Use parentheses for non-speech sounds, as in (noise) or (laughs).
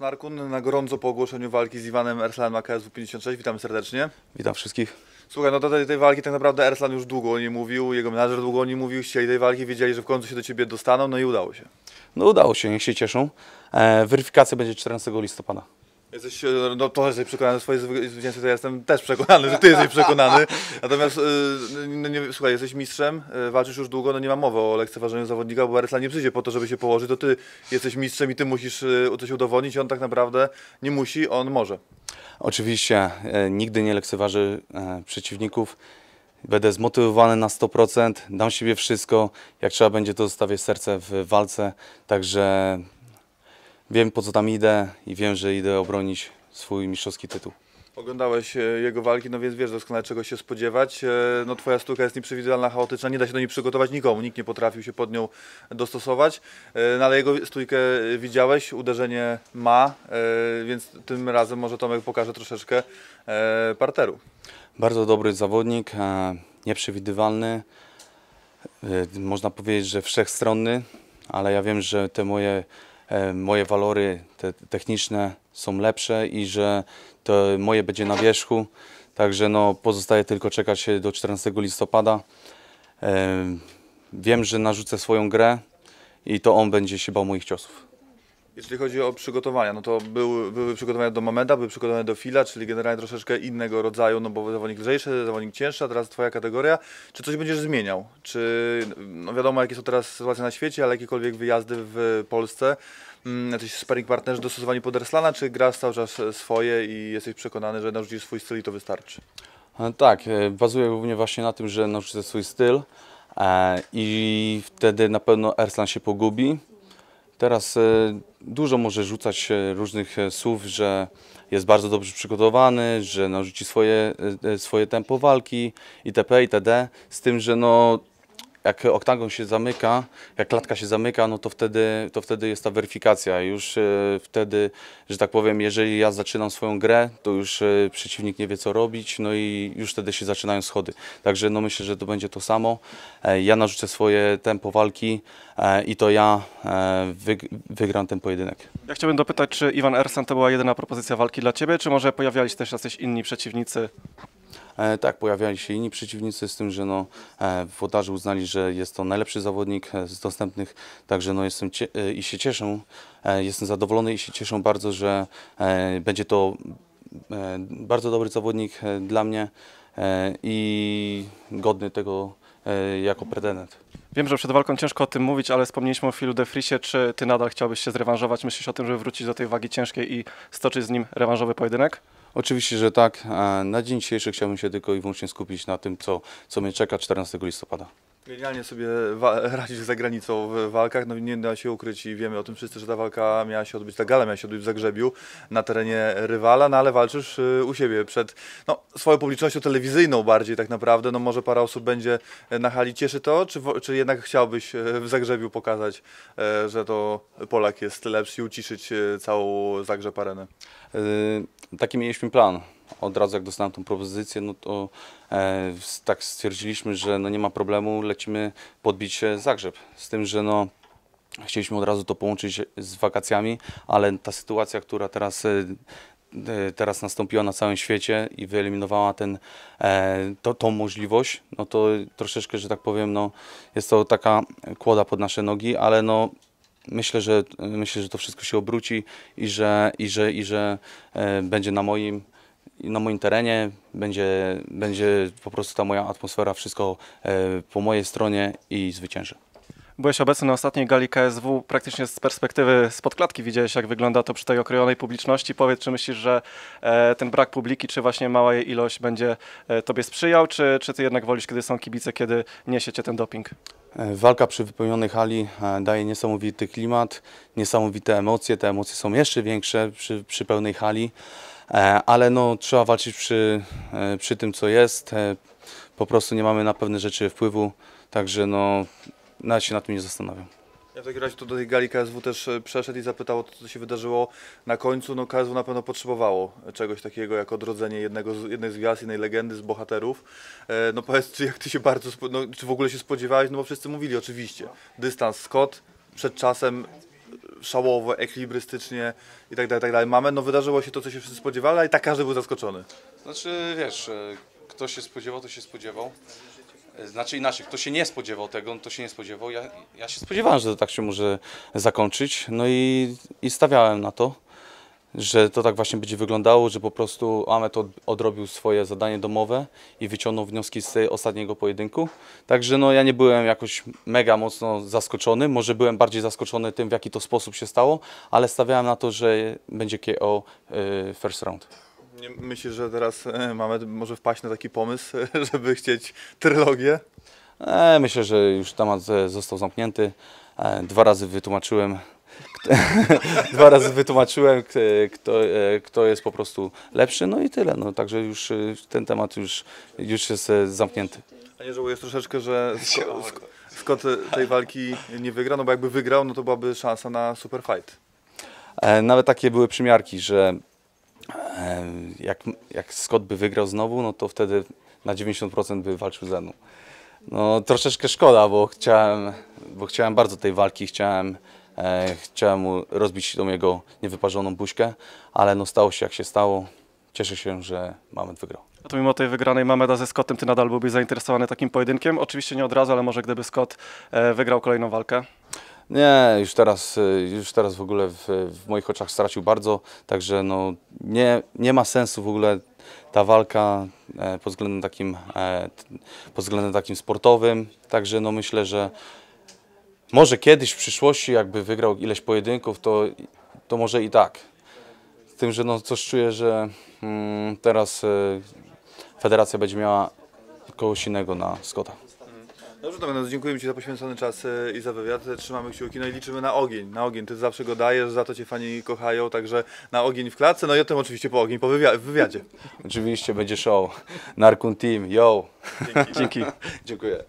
Sznarkun na gorąco po ogłoszeniu walki z Iwanem Erslanem na KSW 56. Witam serdecznie. Witam wszystkich. Słuchaj, no do tej, tej walki tak naprawdę Erslan już długo nie mówił, jego menadżer długo nie mówił, chcieli tej walki, wiedzieli, że w końcu się do Ciebie dostaną, no i udało się. No udało się, niech się cieszą. E, weryfikacja będzie 14 listopada. Jesteś, e, no to jesteś przekonany w swojej zwycięstwie, to ja jestem też przekonany, że ty jesteś przekonany. Natomiast, e, no nie, słuchaj, jesteś mistrzem, e, walczysz już długo, no nie ma mowy o lekceważeniu zawodnika, bo Arysla nie przyjdzie po to, żeby się położyć, to ty jesteś mistrzem i ty musisz coś udowodnić, on tak naprawdę nie musi, on może. Oczywiście, nigdy nie lekceważy przeciwników. Będę zmotywowany na 100%, dam siebie wszystko. Jak trzeba będzie, to zostawię serce w walce. Także Wiem po co tam idę i wiem, że idę obronić swój mistrzowski tytuł. Oglądałeś e, jego walki, no więc wiesz doskonale czego się spodziewać. E, no twoja sztuka jest nieprzewidywalna, chaotyczna, nie da się do niej przygotować nikomu, nikt nie potrafił się pod nią dostosować. E, no ale jego stójkę widziałeś, uderzenie ma, więc tym razem może Tomek pokaże troszeczkę parteru. Bardzo dobry zawodnik, nieprzewidywalny, można powiedzieć, że wszechstronny, ale ja wiem, że te moje E, moje walory te techniczne są lepsze i że to moje będzie na wierzchu. Także no, pozostaje tylko czekać się e, do 14 listopada. E, wiem, że narzucę swoją grę i to on będzie się bał moich ciosów. Jeśli chodzi o przygotowania, no to były, były przygotowania do Momenta, były przygotowania do Fila, czyli generalnie troszeczkę innego rodzaju, no bo zawodnik lżejszy, zawodnik cięższy, a teraz twoja kategoria. Czy coś będziesz zmieniał? Czy, no wiadomo jakie są teraz sytuacje na świecie, ale jakiekolwiek wyjazdy w Polsce, mm, jacyś sparring partnerzy dostosowani pod Erslana, czy grasz cały czas swoje i jesteś przekonany, że narzucisz swój styl i to wystarczy? E, tak, e, bazuję głównie właśnie na tym, że narzucę swój styl e, i wtedy na pewno Erslan się pogubi Teraz e, dużo może rzucać e, różnych e, słów, że jest bardzo dobrze przygotowany, że narzuci swoje, swoje tempo walki itp. itd. Z tym, że no, jak oktagon się zamyka, jak klatka się zamyka, no to wtedy, to wtedy jest ta weryfikacja. Już e, wtedy, że tak powiem, jeżeli ja zaczynam swoją grę, to już e, przeciwnik nie wie co robić, no i już wtedy się zaczynają schody. Także no myślę, że to będzie to samo. E, ja narzucę swoje tempo walki i to ja wygram ten pojedynek. Ja chciałbym dopytać, czy Iwan Ersan to była jedyna propozycja walki dla Ciebie, czy może pojawiali się też jacyś inni przeciwnicy? E, tak, pojawiali się inni przeciwnicy, z tym, że no, e, włodarze uznali, że jest to najlepszy zawodnik e, z dostępnych, także no, jestem i się cieszę, jestem zadowolony i się cieszę bardzo, że będzie to bardzo dobry zawodnik dla mnie i godny tego jako pretendent. Wiem, że przed walką ciężko o tym mówić, ale wspomnieliśmy o Filu de Frisie. Czy ty nadal chciałbyś się zrewanżować? Myślisz o tym, żeby wrócić do tej wagi ciężkiej i stoczyć z nim rewanżowy pojedynek? Oczywiście, że tak. Na dzień dzisiejszy chciałbym się tylko i wyłącznie skupić na tym, co, co mnie czeka 14 listopada. Genialnie sobie (laughs) radzisz za granicą w walkach, no nie da się ukryć i wiemy o tym wszyscy, że ta walka miała się odbyć, ta gala miała się odbyć w Zagrzebiu na terenie rywala, no ale walczysz y, u siebie przed no, swoją publicznością telewizyjną bardziej tak naprawdę, no może para osób będzie na hali, cieszy to, czy, czy jednak chciałbyś y, w Zagrzebiu pokazać, y, że to Polak jest lepszy i uciszyć całą Zagrzeb Arenę? Yy, taki mieliśmy plan od razu jak dostałem tą propozycję, no to e, tak stwierdziliśmy, że no nie ma problemu, lecimy podbić Zagrzeb. Z tym, że no chcieliśmy od razu to połączyć z wakacjami, ale ta sytuacja, która teraz e, teraz nastąpiła na całym świecie i wyeliminowała ten, e, to, tą możliwość, no to troszeczkę, że tak powiem, no, jest to taka kłoda pod nasze nogi, ale no, myślę, że, myślę, że to wszystko się obróci i że, i że, i że e, będzie na moim na moim terenie, będzie, będzie po prostu ta moja atmosfera, wszystko e, po mojej stronie i zwyciężę. Byłeś obecny na ostatniej gali KSW, praktycznie z perspektywy spod klatki widziałeś, jak wygląda to przy tej okrojonej publiczności. Powiedz, czy myślisz, że e, ten brak publiki, czy właśnie mała jej ilość będzie e, tobie sprzyjał, czy, czy ty jednak wolisz, kiedy są kibice, kiedy niesiecie ten doping? Walka przy wypełnionej hali daje niesamowity klimat, niesamowite emocje. Te emocje są jeszcze większe przy, przy pełnej hali. E, ale no, trzeba walczyć przy, e, przy tym, co jest. E, po prostu nie mamy na pewne rzeczy wpływu, także no, nawet się nad tym nie zastanawiam. Ja w takim razie tu do tej gali KSW też przeszedł i zapytał o to, co się wydarzyło na końcu. No KSW na pewno potrzebowało czegoś takiego jak odrodzenie jednego z, jednej z gwiazd, jednej legendy, z bohaterów. E, no powiedz, czy jak ty się bardzo, no, czy w ogóle się spodziewałeś? No bo wszyscy mówili oczywiście. Dystans Scott, przed czasem szałowo, ekwilibrystycznie i tak dalej, tak dalej mamy. No wydarzyło się to, co się wszyscy spodziewali, ale i tak każdy był zaskoczony. Znaczy, wiesz, e, kto się spodziewał, to się spodziewał. E, znaczy inaczej, kto się nie spodziewał tego, no to się nie spodziewał. Ja, ja się spodziewałem, że to tak się może zakończyć, no i, i stawiałem na to że to tak właśnie będzie wyglądało, że po prostu Amet odrobił swoje zadanie domowe i wyciągnął wnioski z ostatniego pojedynku. Także no, ja nie byłem jakoś mega mocno zaskoczony, może byłem bardziej zaskoczony tym, w jaki to sposób się stało, ale stawiałem na to, że będzie KO y, first round. Myślisz, że teraz e, Amet może wpaść na taki pomysł, (laughs) żeby chcieć trylogię? E, myślę, że już temat został zamknięty. E, dwa razy wytłumaczyłem (laughs) Dwa razy wytłumaczyłem, kto, e, kto jest po prostu lepszy, no i tyle. No, także już e, ten temat już, już jest e, zamknięty. A nie żałujesz troszeczkę, że Scott tej walki nie wygra, no bo jakby wygrał, no to byłaby szansa na super fight. Nawet takie były przymiarki, że jak, jak Scott by wygrał znowu, no to wtedy na 90% by walczył ze mną. No troszeczkę szkoda, bo chciałem, bo chciałem bardzo tej walki, chciałem E, chciałem mu rozbić tą jego niewyparzoną buźkę, ale no stało się jak się stało. Cieszę się, że Mamed wygrał. A to mimo tej wygranej Mameda ze Scottem, ty nadal byłbyś zainteresowany takim pojedynkiem? Oczywiście nie od razu, ale może gdyby Scott e, wygrał kolejną walkę? Nie, już teraz, e, już teraz w ogóle w, w, moich oczach stracił bardzo, także no, nie, nie ma sensu w ogóle ta walka pod względem takim, pod względem takim sportowym, także no, myślę, że może kiedyś w przyszłości, jakby wygrał ileś pojedynków, to, to może i tak. Z tym, że no coś czuję, że mm, teraz y, federacja będzie miała kogoś innego na Scotta. Dobrze, to no, dziękujemy Ci za poświęcony czas y, i za wywiad. Trzymamy kciuki, no i liczymy na ogień. Na ogień, Ty zawsze go dajesz, za to Cię fani kochają, także na ogień w klatce, no i o tym oczywiście po ogień, po wywi wywiadzie. Oczywiście będzie show. Narkun Team, yo! Dzięki. (laughs) Dzięki. Dziękuję.